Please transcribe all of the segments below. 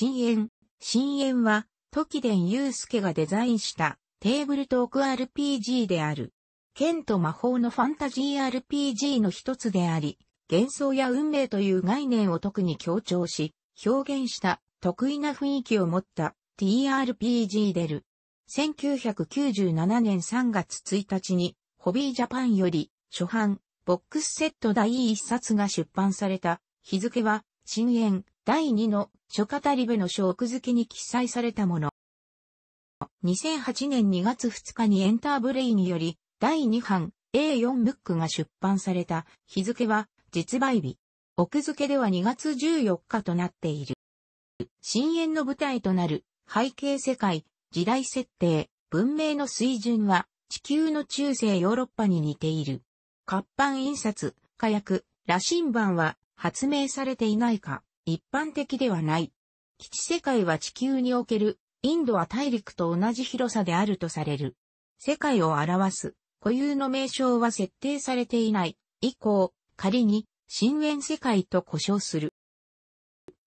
深淵。深淵は、時伝祐介がデザインしたテーブルトーク RPG である。剣と魔法のファンタジー RPG の一つであり、幻想や運命という概念を特に強調し、表現した得意な雰囲気を持った TRPG でる。1997年3月1日に、ホビージャパンより、初版、ボックスセット第1冊が出版された、日付は、深淵、第2の諸語り部の書奥付きに記載されたもの。2008年2月2日にエンターブレイにより、第2版 A4 ブックが出版された日付は実売日。奥付けでは2月14日となっている。深淵の舞台となる背景世界、時代設定、文明の水準は地球の中世ヨーロッパに似ている。活版印刷、火薬、羅針盤は発明されていないか。一般的ではない。基地世界は地球における、インドは大陸と同じ広さであるとされる。世界を表す、固有の名称は設定されていない。以降、仮に、深淵世界と呼称する。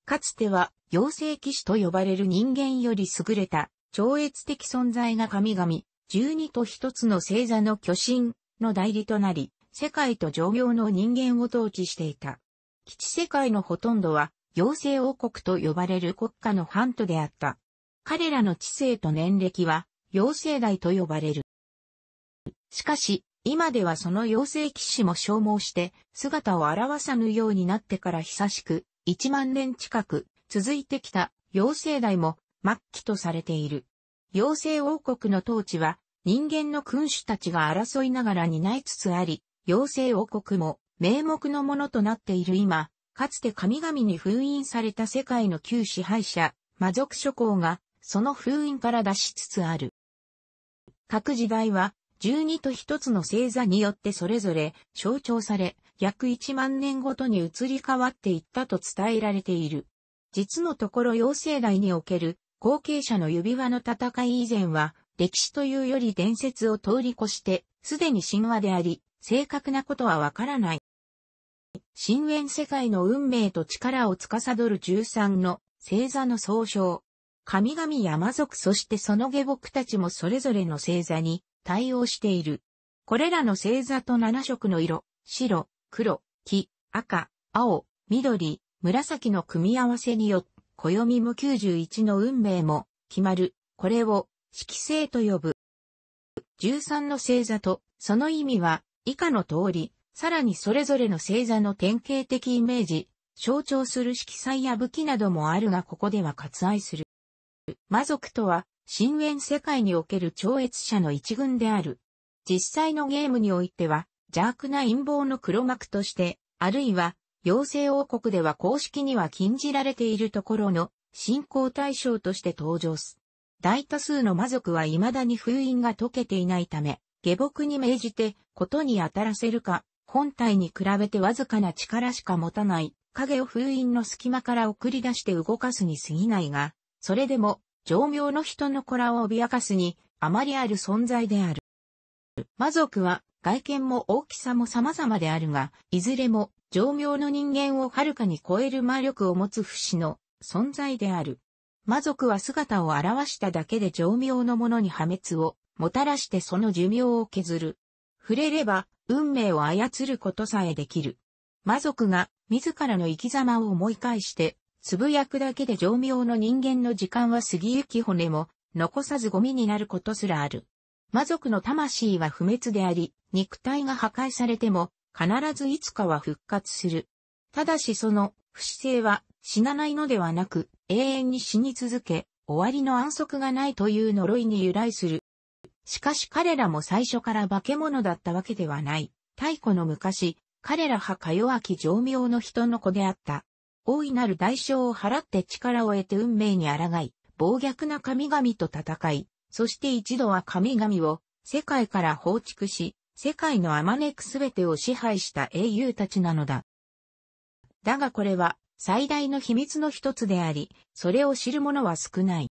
かつては、妖精騎士と呼ばれる人間より優れた、超越的存在が神々、十二と一つの星座の巨神の代理となり、世界と上行の人間を統治していた。基地世界のほとんどは妖精王国と呼ばれる国家のハントであった。彼らの知性と年歴は、妖精代と呼ばれる。しかし、今ではその妖精騎士も消耗して、姿を現さぬようになってから久しく、1万年近く、続いてきた妖精代も、末期とされている。妖精王国の統治は、人間の君主たちが争いながら担いつつあり、妖精王国も、名目のものとなっている今、かつて神々に封印された世界の旧支配者、魔族諸侯が、その封印から出しつつある。各時代は、十二と一つの星座によってそれぞれ象徴され、約一万年ごとに移り変わっていったと伝えられている。実のところ妖精代における後継者の指輪の戦い以前は、歴史というより伝説を通り越して、すでに神話であり、正確なことはわからない。深淵世界の運命と力を司る13の星座の総称。神々山族そしてその下僕たちもそれぞれの星座に対応している。これらの星座と7色の色、白、黒、黄、赤、青、緑、紫の組み合わせによって、暦も91の運命も決まる。これを色星と呼ぶ。13の星座と、その意味は以下の通り、さらにそれぞれの星座の典型的イメージ、象徴する色彩や武器などもあるがここでは割愛する。魔族とは、深淵世界における超越者の一群である。実際のゲームにおいては、邪悪な陰謀の黒幕として、あるいは、妖精王国では公式には禁じられているところの信仰対象として登場す。大多数の魔族は未だに封印が解けていないため、下僕に命じて、ことに当たらせるか、本体に比べてわずかな力しか持たない影を封印の隙間から送り出して動かすに過ぎないが、それでも、常妙の人の子らを脅かすに、あまりある存在である。魔族は、外見も大きさも様々であるが、いずれも、常妙の人間をはるかに超える魔力を持つ不死の存在である。魔族は姿を現しただけで常妙のものに破滅をもたらしてその寿命を削る。触れれば、運命を操ることさえできる。魔族が、自らの生き様を思い返して、つぶやくだけで常妙の人間の時間は過ぎゆき骨も、残さずゴミになることすらある。魔族の魂は不滅であり、肉体が破壊されても、必ずいつかは復活する。ただしその、不死性は、死なないのではなく、永遠に死に続け、終わりの安息がないという呪いに由来する。しかし彼らも最初から化け物だったわけではない。太古の昔、彼らはか弱き常妙の人の子であった。大いなる代償を払って力を得て運命に抗い、暴虐な神々と戦い、そして一度は神々を世界から放逐し、世界のあまねくすべてを支配した英雄たちなのだ。だがこれは最大の秘密の一つであり、それを知る者は少ない。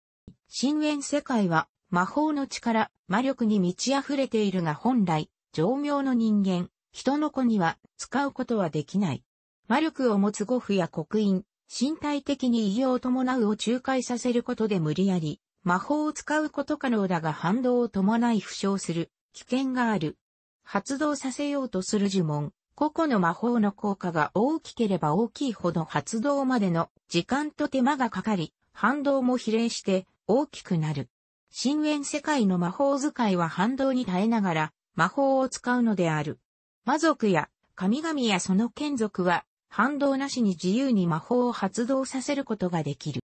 深淵世界は魔法の力、魔力に満ち溢れているが本来、常妙の人間、人の子には使うことはできない。魔力を持つ護符や刻印、身体的に異様を伴うを仲介させることで無理やり、魔法を使うこと可能だが反動を伴い負傷する、危険がある。発動させようとする呪文、個々の魔法の効果が大きければ大きいほど発動までの時間と手間がかかり、反動も比例して大きくなる。深淵世界の魔法使いは反動に耐えながら魔法を使うのである。魔族や神々やその眷属は反動なしに自由に魔法を発動させることができる。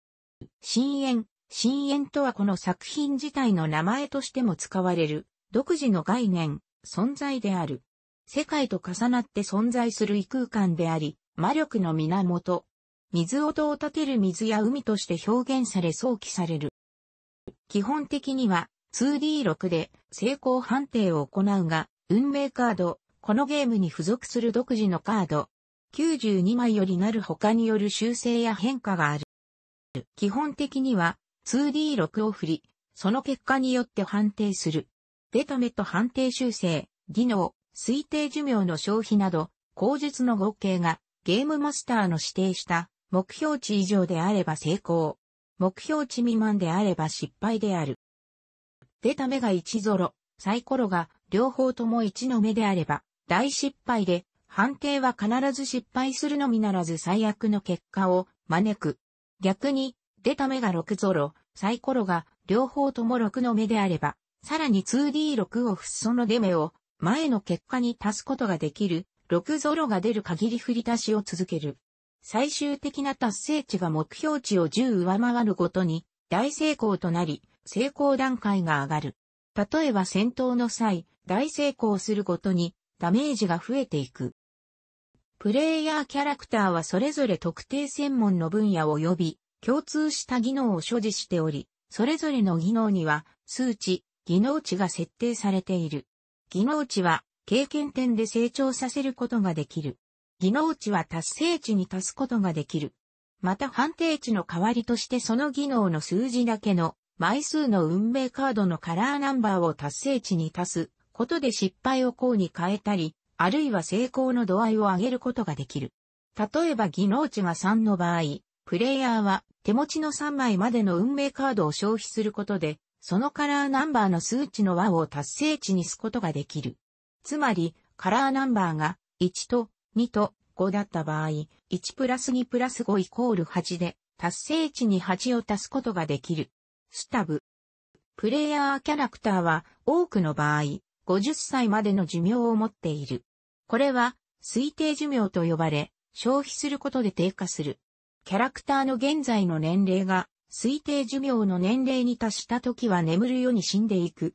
深淵、深淵とはこの作品自体の名前としても使われる独自の概念、存在である。世界と重なって存在する異空間であり、魔力の源。水音を立てる水や海として表現され想起される。基本的には 2D6 で成功判定を行うが、運命カード、このゲームに付属する独自のカード、92枚よりなる他による修正や変化がある。基本的には 2D6 を振り、その結果によって判定する。デタメと判定修正、技能、推定寿命の消費など、口述の合計がゲームマスターの指定した目標値以上であれば成功。目標値未満であれば失敗である。出た目が1ゾロ、サイコロが両方とも1の目であれば、大失敗で、判定は必ず失敗するのみならず最悪の結果を招く。逆に、出た目が6ゾロ、サイコロが両方とも6の目であれば、さらに 2D6 を振その出目を前の結果に足すことができる、6ゾロが出る限り振り足しを続ける。最終的な達成値が目標値を10上回るごとに大成功となり、成功段階が上がる。例えば戦闘の際、大成功するごとにダメージが増えていく。プレイヤーキャラクターはそれぞれ特定専門の分野及び共通した技能を所持しており、それぞれの技能には数値、技能値が設定されている。技能値は経験点で成長させることができる。技能値は達成値に足すことができる。また判定値の代わりとしてその技能の数字だけの枚数の運命カードのカラーナンバーを達成値に足すことで失敗を項に変えたり、あるいは成功の度合いを上げることができる。例えば技能値が3の場合、プレイヤーは手持ちの3枚までの運命カードを消費することで、そのカラーナンバーの数値の和を達成値にすことができる。つまり、カラーナンバーが1と2と5だった場合、1プラス2プラス5イコール8で、達成値に8を足すことができる。スタブ。プレイヤーキャラクターは多くの場合、50歳までの寿命を持っている。これは推定寿命と呼ばれ、消費することで低下する。キャラクターの現在の年齢が推定寿命の年齢に達した時は眠るように死んでいく。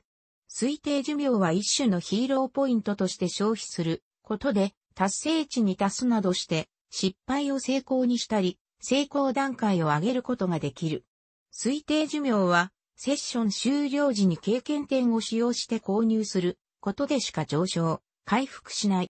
推定寿命は一種のヒーローポイントとして消費することで達成値に達すなどして失敗を成功にしたり、成功段階を上げることができる。推定寿命は、セッション終了時に経験点を使用して購入することでしか上昇、回復しない。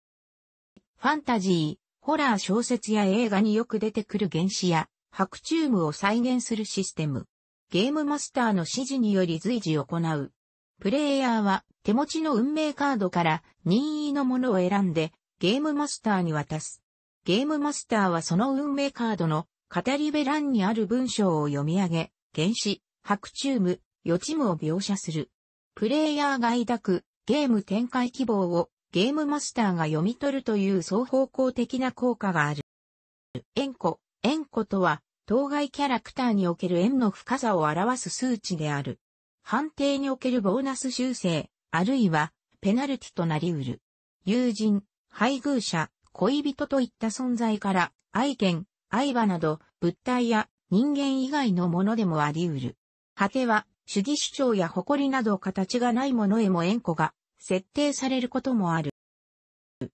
ファンタジー、ホラー小説や映画によく出てくる原子や白チュームを再現するシステム。ゲームマスターの指示により随時行う。プレイヤーは手持ちの運命カードから任意のものを選んでゲームマスターに渡す。ゲームマスターはその運命カードの語り部欄にある文章を読み上げ、原始、白昼夢、予知夢を描写する。プレイヤーが抱くゲーム展開希望をゲームマスターが読み取るという双方向的な効果がある。円弧、円弧とは、当該キャラクターにおける円の深さを表す数値である。判定におけるボーナス修正、あるいはペナルティとなり得る。友人、配偶者、恋人といった存在から、愛犬、愛馬など、物体や人間以外のものでもあり得る。果ては、主義主張や誇りなど形がないものへも縁故が設定されることもある。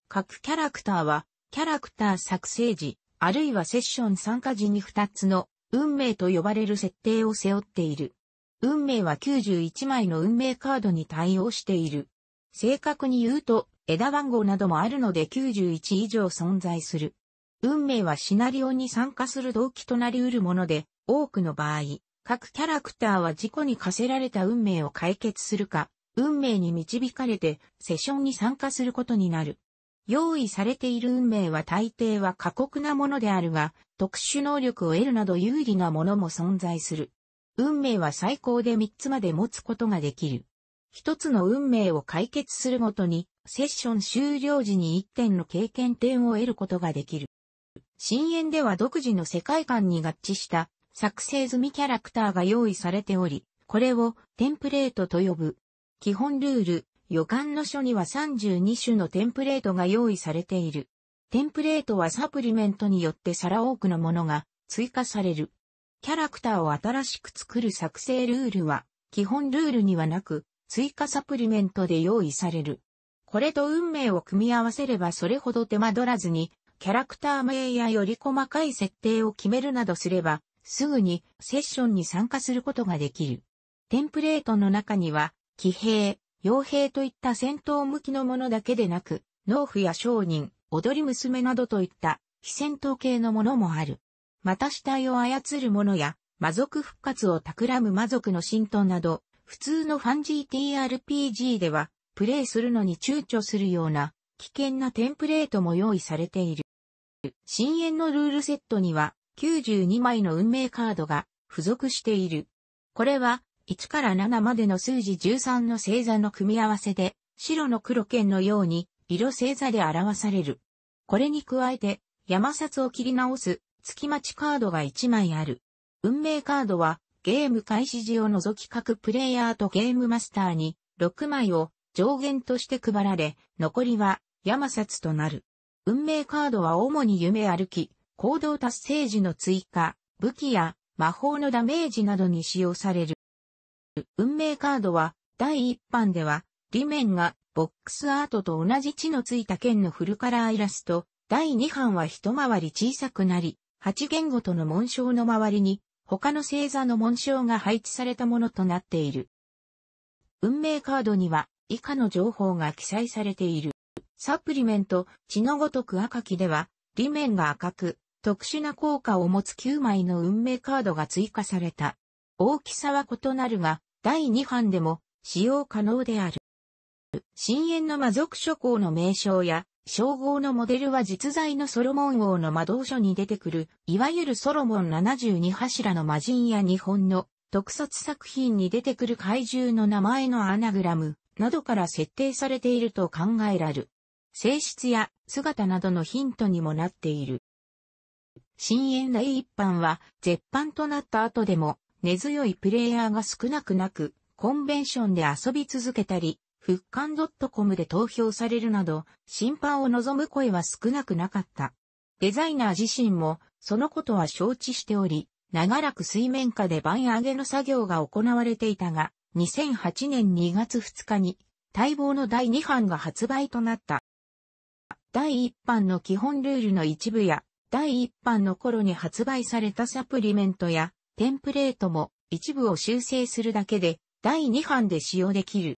各キャラクターは、キャラクター作成時、あるいはセッション参加時に2つの運命と呼ばれる設定を背負っている。運命は91枚の運命カードに対応している。正確に言うと、枝番号などもあるので91以上存在する。運命はシナリオに参加する動機となり得るもので、多くの場合、各キャラクターは事故に課せられた運命を解決するか、運命に導かれてセッションに参加することになる。用意されている運命は大抵は過酷なものであるが、特殊能力を得るなど有利なものも存在する。運命は最高で3つまで持つことができる。一つの運命を解決するごとに、セッション終了時に1点の経験点を得ることができる。深淵では独自の世界観に合致した作成済みキャラクターが用意されており、これをテンプレートと呼ぶ。基本ルール、予感の書には32種のテンプレートが用意されている。テンプレートはサプリメントによってさら多くのものが追加される。キャラクターを新しく作る作成ルールは、基本ルールにはなく、追加サプリメントで用意される。これと運命を組み合わせればそれほど手間取らずに、キャラクター名やより細かい設定を決めるなどすれば、すぐにセッションに参加することができる。テンプレートの中には、騎兵、傭兵といった戦闘向きのものだけでなく、農夫や商人、踊り娘などといった非戦闘系のものもある。また死体を操るものや、魔族復活を企む魔族の神道など、普通のファン GTRPG では、プレイするのに躊躇するような、危険なテンプレートも用意されている。深淵のルールセットには、92枚の運命カードが付属している。これは、1から7までの数字13の星座の組み合わせで、白の黒剣のように、色星座で表される。これに加えて、山札を切り直す、月待ちカードが1枚ある。運命カードは、ゲーム開始時を除き各プレイヤーとゲームマスターに6枚を上限として配られ、残りは山札となる。運命カードは主に夢歩き、行動達成時の追加、武器や魔法のダメージなどに使用される。運命カードは第一版では、裏面がボックスアートと同じ地のついた剣のフルカラーイラスト、第2版は一回り小さくなり、8言語との紋章の周りに他の星座の紋章が配置されたものとなっている。運命カードには以下の情報が記載されている。サプリメント、血のごとく赤きでは、裏面が赤く、特殊な効果を持つ9枚の運命カードが追加された。大きさは異なるが、第2版でも使用可能である。深淵の魔族諸侯の名称や称号のモデルは実在のソロモン王の魔導書に出てくる、いわゆるソロモン72柱の魔人や日本の特撮作品に出てくる怪獣の名前のアナグラムなどから設定されていると考えられる。性質や姿などのヒントにもなっている。深淵大一般は絶版となった後でも根強いプレイヤーが少なくなく、コンベンションで遊び続けたり、復刊 .com で投票されるなど、審判を望む声は少なくなかった。デザイナー自身も、そのことは承知しており、長らく水面下で番上げの作業が行われていたが、2008年2月2日に、待望の第2版が発売となった。第1版の基本ルールの一部や、第1版の頃に発売されたサプリメントや、テンプレートも一部を修正するだけで、第2版で使用できる。